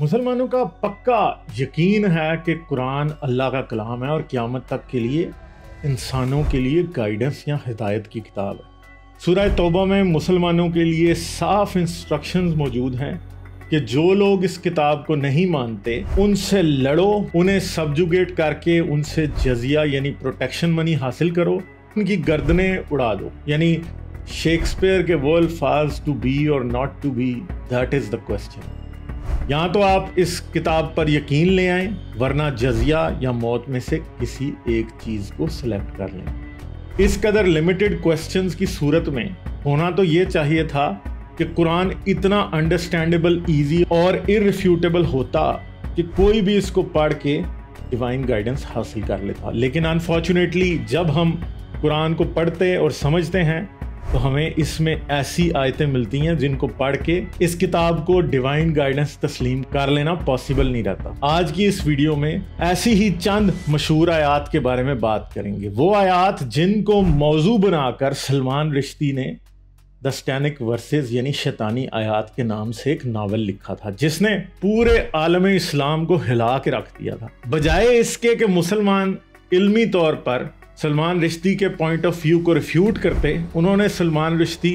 मुसलमानों का पक्का यकीन है कि कुरान अल्लाह का कलाम है और क़्यामत तक के लिए इंसानों के लिए गाइडेंस या हिदायत की किताब है सूरह तोबा में मुसलमानों के लिए साफ इंस्ट्रक्शंस मौजूद हैं कि जो लोग इस किताब को नहीं मानते उनसे लड़ो उन्हें सब्जुगेट करके उनसे जजिया यानी प्रोटेक्शन मनी हासिल करो उनकी गर्दनें उड़ा दो यानी शेक्सपियर के वर्ल्ड फाज to be or not to be that is the question या तो आप इस किताब पर यकीन ले आए वरना जजिया या मौत में से किसी एक चीज़ को सिलेक्ट कर लें इस कदर लिमिटेड क्वेश्चंस की सूरत में होना तो ये चाहिए था कि कुरान इतना अंडरस्टैंडेबल इजी और इरिफ्यूटेबल होता कि कोई भी इसको पढ़ के डिवाइन गाइडेंस हासिल कर लेता लेकिन अनफॉर्चुनेटली जब हम कुरान को पढ़ते और समझते हैं तो हमें इसमें ऐसी आयतें मिलती हैं जिनको पढ़ के इस किताब को डिवाइन गाइडेंस तस्लीम कर लेना पॉसिबल नहीं रहता आज की इस वीडियो में ऐसी ही चंद मशहूर आयात के बारे में बात करेंगे वो आयात जिनको मौजू बनाकर सलमान रिश्ती ने द स्टैनिक वर्सेज यानी शैतानी आयात के नाम से एक नावल लिखा था जिसने पूरे आलम इस्लाम को हिला के रख दिया था बजाय इसके कि मुसलमान इल्मी तौर पर सलमान रिश्ती के पॉइंट ऑफ व्यू को रिफ्यूट करते उन्होंने सलमान रिश्ती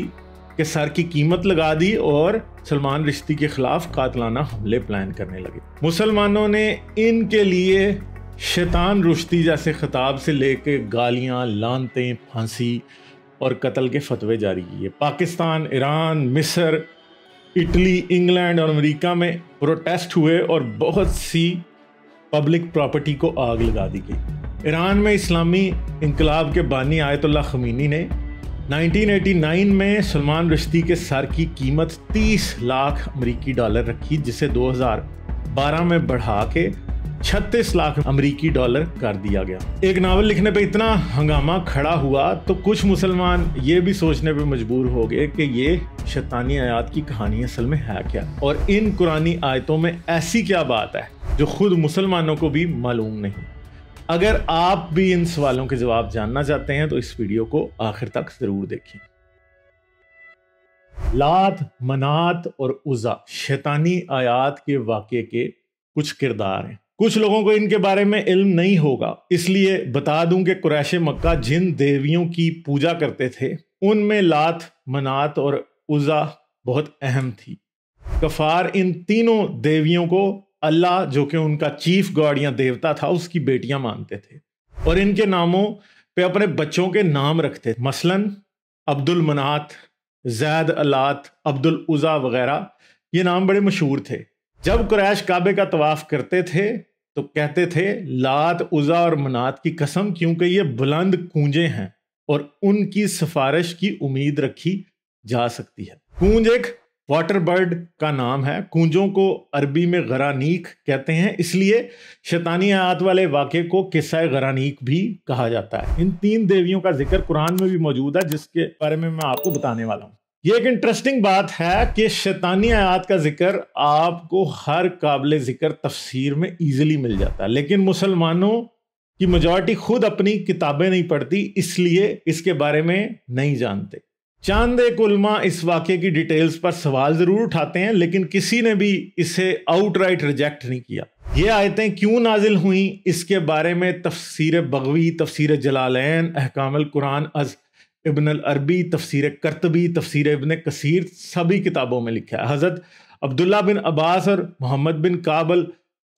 के सर की कीमत लगा दी और सलमान रिश्ती के खिलाफ कातलाना हमले प्लान करने लगे मुसलमानों ने इनके लिए शैतान रुश्ती जैसे खिताब से लेके गालियाँ लानते फांसी और कत्ल के फतवे जारी किए पाकिस्तान ईरान मिस्र इटली इंग्लैंड और अमेरिका में प्रोटेस्ट हुए और बहुत सी पब्लिक प्रॉपर्टी को आग लगा दी गई ईरान में इस्लामी इनकलाब के बानी आयतुल्ला खमीनी ने 1989 में सलमान रश्दी के सर की कीमत 30 लाख अमरीकी डॉलर रखी जिसे 2012 में बढ़ा के 36 लाख अमरीकी डॉलर कर दिया गया एक नावल लिखने पे इतना हंगामा खड़ा हुआ तो कुछ मुसलमान ये भी सोचने पे मजबूर हो गए कि ये शैतानी आयात की कहानी असल में है क्या और इन कुरानी आयतों में ऐसी क्या बात है जो खुद मुसलमानों को भी मालूम नहीं अगर आप भी इन सवालों के जवाब जानना चाहते हैं तो इस वीडियो को आखिर तक जरूर देखें लात मनात और उजा शैतानी आयात के वाक्य के कुछ किरदार हैं कुछ लोगों को इनके बारे में इल्म नहीं होगा इसलिए बता दूं कि कुरैश मक्का जिन देवियों की पूजा करते थे उनमें लात मनात और उजा बहुत अहम थी कफार इन तीनों देवियों को अल्लाह जो कि उनका चीफ गॉड या देवता था उसकी बेटियां मानते थे और इनके नामों पे अपने बच्चों के नाम रखते थे मसलन अब्दुल मनात जैद अलात अब्दुल उज़ा वगैरह ये नाम बड़े मशहूर थे जब क्रैश काबे का तवाफ़ करते थे तो कहते थे लात उज़ा और मनात की कसम क्योंकि ये बुलंद कूंजे हैं और उनकी सिफारिश की उम्मीद रखी जा सकती है कूंज एक वाटर बर्ड का नाम है कुंजों को अरबी में गरानीक कहते हैं इसलिए शैतानी आयात वाले वाक़े को किस्सा गरानीक भी कहा जाता है इन तीन देवियों का जिक्र कुरान में भी मौजूद है जिसके बारे में मैं आपको बताने वाला हूँ ये एक इंटरेस्टिंग बात है कि शैतानी आयात का जिक्र आपको हर काबिल जिक्र तफसीर में ईजिली मिल जाता है लेकिन मुसलमानों की मेजॉरिटी खुद अपनी किताबें नहीं पढ़ती इसलिए इसके बारे में नहीं जानते चांद कुलमा इस वाक्य की डिटेल्स पर सवाल ज़रूर उठाते हैं लेकिन किसी ने भी इसे आउटराइट रिजेक्ट नहीं किया ये आयतें क्यों नाजिल हुई इसके बारे में तफसीर बगवी तफसीर जलालैन अहकामल कुरान अज़ इबन अरबी तफसीर करतबी तफसीर इबन कसीर सभी किताबों में लिखा है हज़रत अब्दुल्ला बिन अब्बास और मोहम्मद बिन काबल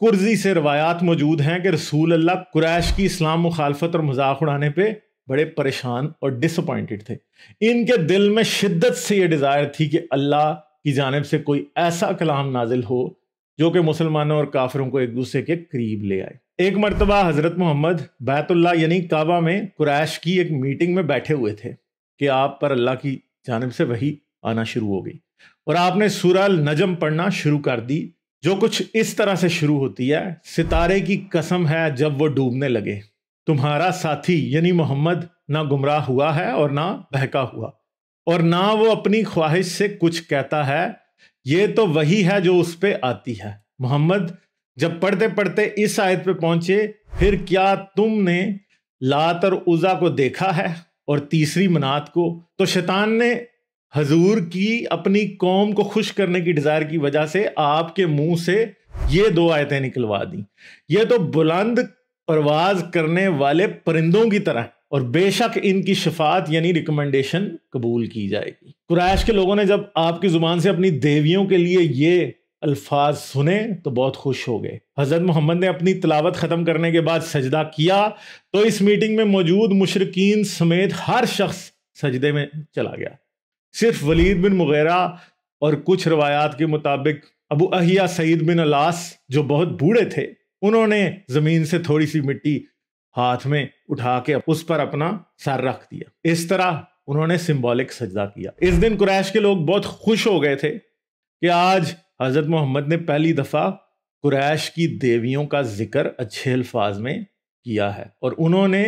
कुर्जी से रवायात मौजूद हैं कि रसूल अल्लाह कुरैश की इस्लाम मुखालफत और मजाक उड़ाने पर बड़े परेशान और डिसअपॉइंटेड थे इनके दिल में शिद्दत से ये डिज़ायर थी कि अल्लाह की जानब से कोई ऐसा कलाम नाजिल हो जो कि मुसलमानों और काफिरों को एक दूसरे के करीब ले आए एक मरतबा हज़रत मोहम्मद बैतुल्ला यानी काबा में कुरैश की एक मीटिंग में बैठे हुए थे कि आप पर अल्लाह की जानब से वही आना शुरू हो गई और आपने सूरल नजम पढ़ना शुरू कर दी जो कुछ इस तरह से शुरू होती है सितारे की कसम है जब वो डूबने लगे तुम्हारा साथी यानी मोहम्मद ना गुमराह हुआ है और ना बहका हुआ और ना वो अपनी ख्वाहिश से कुछ कहता है ये तो वही है जो उस पर आती है मोहम्मद जब पढ़ते पढ़ते इस आयत पे पहुंचे फिर क्या तुमने लात और उजा को देखा है और तीसरी मनात को तो शैतान ने हजूर की अपनी कौम को खुश करने की डिज़ायर की वजह से आपके मुंह से ये दो आयतें निकलवा दी ये तो बुलंद परवाज करने वाले परिंदों की तरह और बेशक इनकी शिफात यानी रिकमेंडेशन कबूल की जाएगी कुरैश के लोगों ने जब आपकी ज़ुबान से अपनी देवियों के लिए ये अल्फाज सुने तो बहुत खुश हो गए हज़रत मोहम्मद ने अपनी तलावत ख़त्म करने के बाद सजदा किया तो इस मीटिंग में मौजूद मुशरकिन समेत हर शख्स सजदे में चला गया सिर्फ वलीद बिन मुगैरा और कुछ रवायात के मुताबिक अबू अहिया सईद बिन अलास जो बहुत बूढ़े थे उन्होंने जमीन से थोड़ी सी मिट्टी हाथ में उठा के उस पर अपना सर रख दिया इस तरह उन्होंने सिंबॉलिक सजदा किया इस दिन कुरैश के लोग बहुत खुश हो गए थे कि आज हजरत मोहम्मद ने पहली दफ़ा कुरैश की देवियों का जिक्र अच्छे अल्फाज में किया है और उन्होंने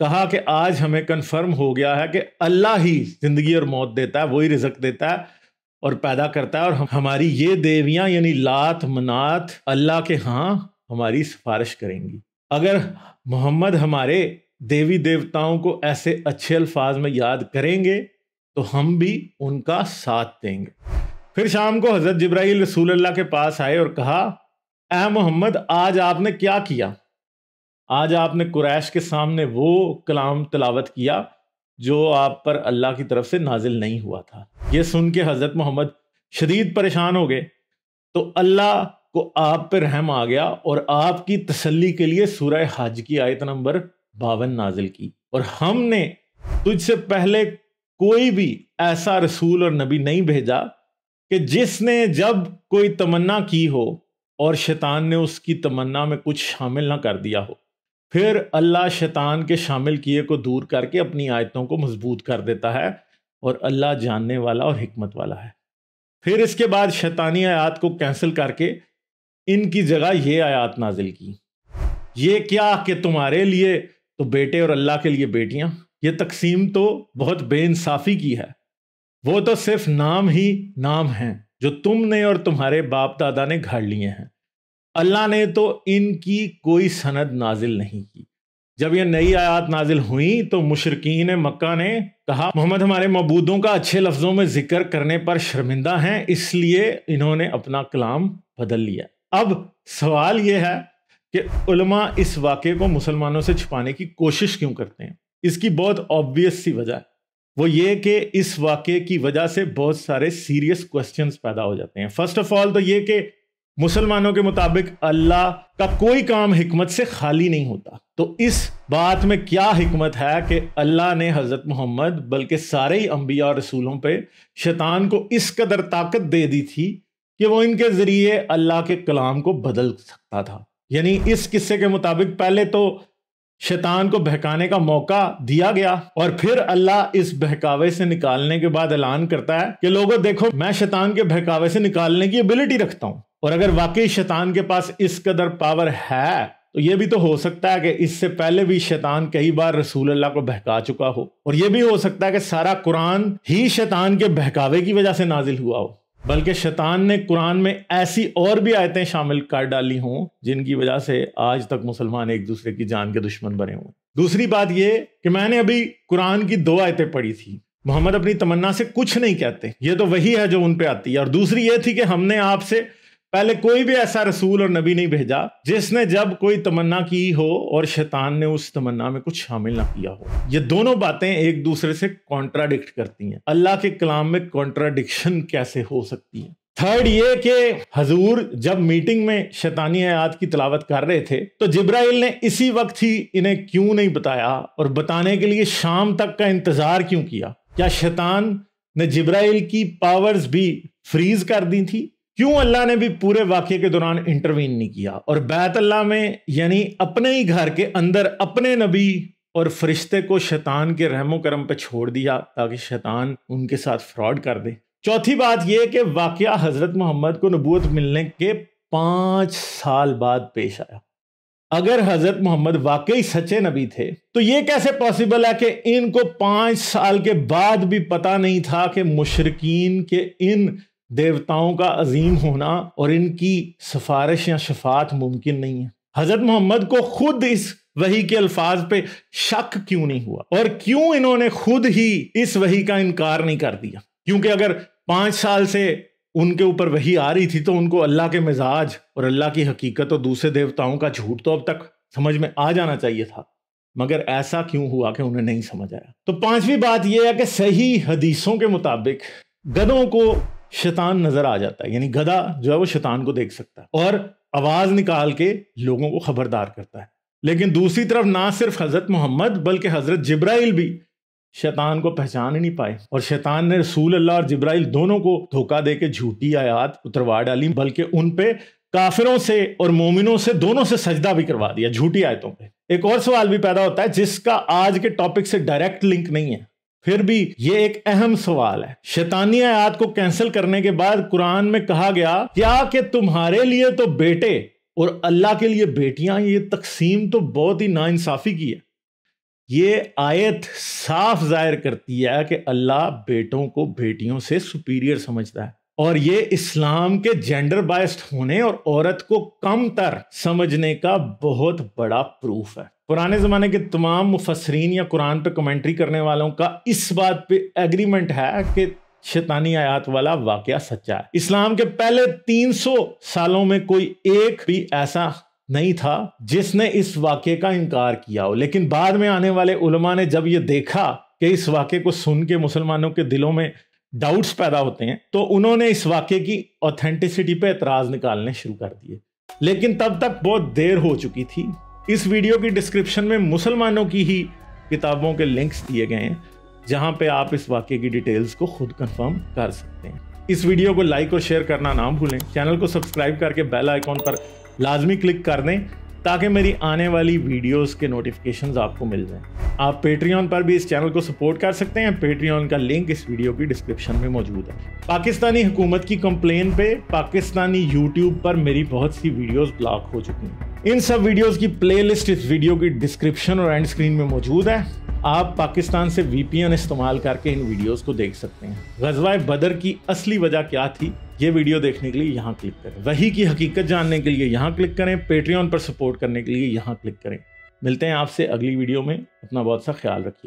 कहा कि आज हमें कन्फर्म हो गया है कि अल्लाह ही जिंदगी और मौत देता है वही रिजक देता है और पैदा करता है और हम, हमारी ये देवियां यानी लात मनात अल्लाह के हाँ हमारी सिफारिश करेंगी अगर मोहम्मद हमारे देवी देवताओं को ऐसे अच्छे अल्फाज में याद करेंगे तो हम भी उनका साथ देंगे फिर शाम को हज़रत जब्राइल रसूल अल्लाह के पास आए और कहा ए मोहम्मद आज आपने क्या किया आज आपने कुरैश के सामने वो कलाम तलावत किया जो आप पर अल्लाह की तरफ से नाजिल नहीं हुआ था ये सुन के हज़रत मोहम्मद शदीद परेशान हो गए तो अल्लाह को आप पर रहम आ गया और आपकी तसल्ली के लिए सूरह हज की आयत नंबर बावन नाजिल की और हमने तुझसे पहले कोई भी ऐसा रसूल और नबी नहीं भेजा कि जिसने जब कोई तमन्ना की हो और शैतान ने उसकी तमन्ना में कुछ शामिल ना कर दिया हो फिर अल्लाह शैतान के शामिल किए को दूर करके अपनी आयतों को मजबूत कर देता है और अल्लाह जानने वाला और हमत वाला है फिर इसके बाद शैतानी आयात को कैंसिल करके इनकी जगह ये आयात नाजिल की ये क्या कि तुम्हारे लिए तो बेटे और अल्लाह के लिए बेटियां ये तकसीम तो बहुत बेइंसाफ़ी की है वो तो सिर्फ नाम ही नाम हैं जो तुमने और तुम्हारे बाप दादा ने घाड़ लिए हैं अल्लाह ने तो इनकी कोई सनद नाजिल नहीं की जब ये नई आयात नाजिल हुई तो मुशरकिन मक्का ने कहा मोहम्मद हमारे मबूदों का अच्छे लफ्ज़ों में जिक्र करने पर शर्मिंदा हैं इसलिए इन्होंने अपना कलाम बदल लिया अब सवाल यह है कि उलमा इस वाक्य को मुसलमानों से छुपाने की कोशिश क्यों करते हैं इसकी बहुत ऑब्वियस सी वजह है वो ये कि इस वाक्य की वजह से बहुत सारे सीरियस क्वेश्चंस पैदा हो जाते हैं फर्स्ट ऑफ ऑल तो ये कि मुसलमानों के मुताबिक अल्लाह का कोई काम हमत से खाली नहीं होता तो इस बात में क्या हिकमत है कि अल्लाह ने हज़रत मोहम्मद बल्कि सारे ही अम्बिया और रसूलों पर शैतान को इस कदर ताकत दे दी थी कि वो इनके जरिए अल्लाह के कलाम को बदल सकता था यानी इस किस्से के मुताबिक पहले तो शैतान को बहकाने का मौका दिया गया और फिर अल्लाह इस बहकावे से निकालने के बाद ऐलान करता है कि लोगों देखो मैं शैतान के बहकावे से निकालने की एबिलिटी रखता हूं और अगर वाकई शैतान के पास इस कदर पावर है तो ये भी तो हो सकता है कि इससे पहले भी शैतान कई बार रसूल अल्लाह को बहका चुका हो और ये भी हो सकता है कि सारा कुरान ही शैतान के बहकावे की वजह से नाजिल हुआ हो बल्कि शैतान ने कुरान में ऐसी और भी आयतें शामिल कर डाली हों जिनकी वजह से आज तक मुसलमान एक दूसरे की जान के दुश्मन बने हुए दूसरी बात यह कि मैंने अभी कुरान की दो आयतें पढ़ी थी मोहम्मद अपनी तमन्ना से कुछ नहीं कहते ये तो वही है जो उन पे आती है और दूसरी ये थी कि हमने आपसे पहले कोई भी ऐसा रसूल और नबी नहीं भेजा जिसने जब कोई तमन्ना की हो और शैतान ने उस तमन्ना में कुछ शामिल ना किया हो ये दोनों बातें एक दूसरे से कॉन्ट्राडिक्ट करती हैं अल्लाह के कलाम में कॉन्ट्राडिक्शन कैसे हो सकती है थर्ड ये कि हजूर जब मीटिंग में शैतानी आयात की तलावत कर रहे थे तो जिब्राइल ने इसी वक्त ही इन्हें क्यों नहीं बताया और बताने के लिए शाम तक का इंतजार क्यों किया क्या शैतान ने जिब्राइल की पावर्स भी फ्रीज कर दी थी क्यों अल्लाह ने भी पूरे वाक्य के दौरान इंटरवीन नहीं किया और बैत अल्लाह में यानी अपने ही घर के अंदर अपने नबी और फरिश्ते को शैतान के रहमो करम पर छोड़ दिया ताकि शैतान उनके साथ फ्रॉड कर दे चौथी बात यह कि वाक्य हज़रत मोहम्मद को नबूत मिलने के पांच साल बाद पेश आया अगर हज़रत मोहम्मद वाकई सच्चे नबी थे तो ये कैसे पॉसिबल है कि इनको पांच साल के बाद भी पता नहीं था कि मुशरकिन के इन देवताओं का अजीम होना और इनकी सिफारिश या शफात मुमकिन नहीं है हजरत मोहम्मद को खुद इस वही के अल्फाज पे शक क्यों नहीं हुआ और क्यों इन्होंने खुद ही इस वही का इनकार नहीं कर दिया क्योंकि अगर पांच साल से उनके ऊपर वही आ रही थी तो उनको अल्लाह के मिजाज और अल्लाह की हकीकत और दूसरे देवताओं का झूठ तो अब तक समझ में आ जाना चाहिए था मगर ऐसा क्यों हुआ कि उन्हें नहीं समझ आया तो पांचवी बात यह है कि सही हदीसों के मुताबिक गदों को शैतान नजर आ जाता है यानी गधा जो है वो शैतान को देख सकता है और आवाज निकाल के लोगों को खबरदार करता है लेकिन दूसरी तरफ ना सिर्फ हजरत मोहम्मद बल्कि हजरत जिब्राइल भी शैतान को पहचान ही नहीं पाए और शैतान ने रसूल अल्लाह और जिब्राइल दोनों को धोखा दे के झूठी आयात उतरवा डाली बल्कि उन पे काफिरों से और मोमिनों से दोनों से सजदा भी करवा दिया झूठी आयतों पे एक और सवाल भी पैदा होता है जिसका आज के टॉपिक से डायरेक्ट लिंक नहीं है फिर भी ये एक अहम सवाल है शैतानी आयात को कैंसिल करने के बाद कुरान में कहा गया क्या कि तुम्हारे लिए तो बेटे और अल्लाह के लिए बेटियां ये तकसीम तो बहुत ही नाइंसाफ़ी की है ये आयत साफ जाहिर करती है कि अल्लाह बेटों को बेटियों से सुपीरियर समझता है और ये इस्लाम के जेंडर बाइस्ड होने और औरत को कम तर समझने का बहुत बड़ा प्रूफ है पुराने ज़माने के तमाम मुफसरीन या कुरान पे कमेंट्री करने वालों का इस बात पे एग्रीमेंट है कि शैतानी आयात वाला वाक़ सच्चा है इस्लाम के पहले 300 सालों में कोई एक भी ऐसा नहीं था जिसने इस वाक्य का इनकार किया हो लेकिन बाद में आने वाले उलमा ने जब ये देखा कि इस वाक्य को सुन के मुसलमानों के दिलों में डाउट्स पैदा होते हैं तो उन्होंने इस वाक्य की ऑथेंटिसिटी पे एतराज़ निकालने शुरू कर दिए लेकिन तब तक बहुत देर हो चुकी थी इस वीडियो की डिस्क्रिप्शन में मुसलमानों की ही किताबों के लिंक्स दिए गए हैं जहां पे आप इस वाक्य की डिटेल्स को खुद कंफर्म कर सकते हैं इस वीडियो को लाइक और शेयर करना ना भूलें चैनल को सब्सक्राइब करके बेल आइकॉन पर लाजमी क्लिक कर दें ताकि मेरी आने वाली वीडियोस के नोटिफिकेशंस आपको मिल जाएं। आप पेट्रियन पर भी इस चैनल को सपोर्ट कर सकते हैं पेट्रियन का लिंक इस वीडियो की डिस्क्रिप्शन में मौजूद है पाकिस्तानी हुकूमत की कंप्लेन पे पाकिस्तानी यूट्यूब पर मेरी बहुत सी वीडियोज ब्लॉक हो चुकी हैं इन सब वीडियोज की प्ले इस वीडियो की डिस्क्रिप्शन और एंड स्क्रीन में मौजूद है आप पाकिस्तान से वीपीएन इस्तेमाल करके इन वीडियोस को देख सकते हैं गजवाए बदर की असली वजह क्या थी ये वीडियो देखने के लिए यहाँ क्लिक करें वही की हकीकत जानने के लिए यहाँ क्लिक करें पेट्रियन पर सपोर्ट करने के लिए यहाँ क्लिक करें मिलते हैं आपसे अगली वीडियो में अपना बहुत सा ख्याल रखिए